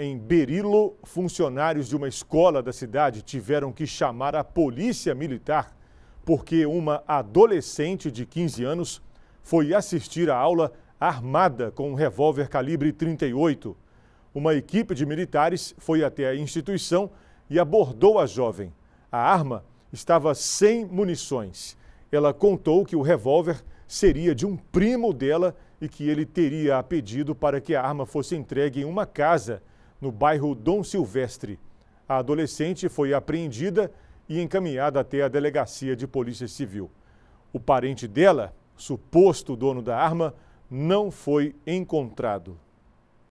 Em Berilo, funcionários de uma escola da cidade tiveram que chamar a polícia militar porque uma adolescente de 15 anos foi assistir a aula armada com um revólver calibre 38. Uma equipe de militares foi até a instituição e abordou a jovem. A arma estava sem munições. Ela contou que o revólver seria de um primo dela e que ele teria a pedido para que a arma fosse entregue em uma casa no bairro Dom Silvestre. A adolescente foi apreendida e encaminhada até a delegacia de polícia civil. O parente dela, suposto dono da arma, não foi encontrado.